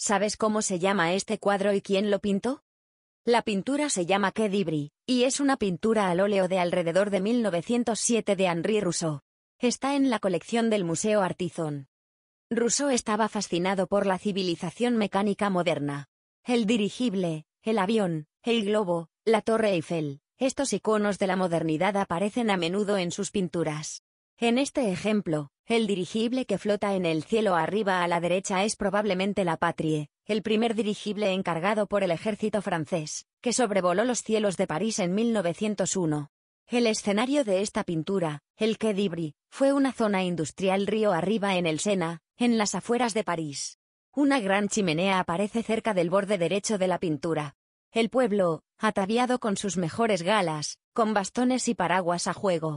¿Sabes cómo se llama este cuadro y quién lo pintó? La pintura se llama Kedibri, y es una pintura al óleo de alrededor de 1907 de Henri Rousseau. Está en la colección del Museo Artizón. Rousseau estaba fascinado por la civilización mecánica moderna. El dirigible, el avión, el globo, la Torre Eiffel, estos iconos de la modernidad aparecen a menudo en sus pinturas. En este ejemplo, el dirigible que flota en el cielo arriba a la derecha es probablemente la Patrie, el primer dirigible encargado por el ejército francés, que sobrevoló los cielos de París en 1901. El escenario de esta pintura, el Quedibri, fue una zona industrial río arriba en el Sena, en las afueras de París. Una gran chimenea aparece cerca del borde derecho de la pintura. El pueblo, ataviado con sus mejores galas, con bastones y paraguas a juego,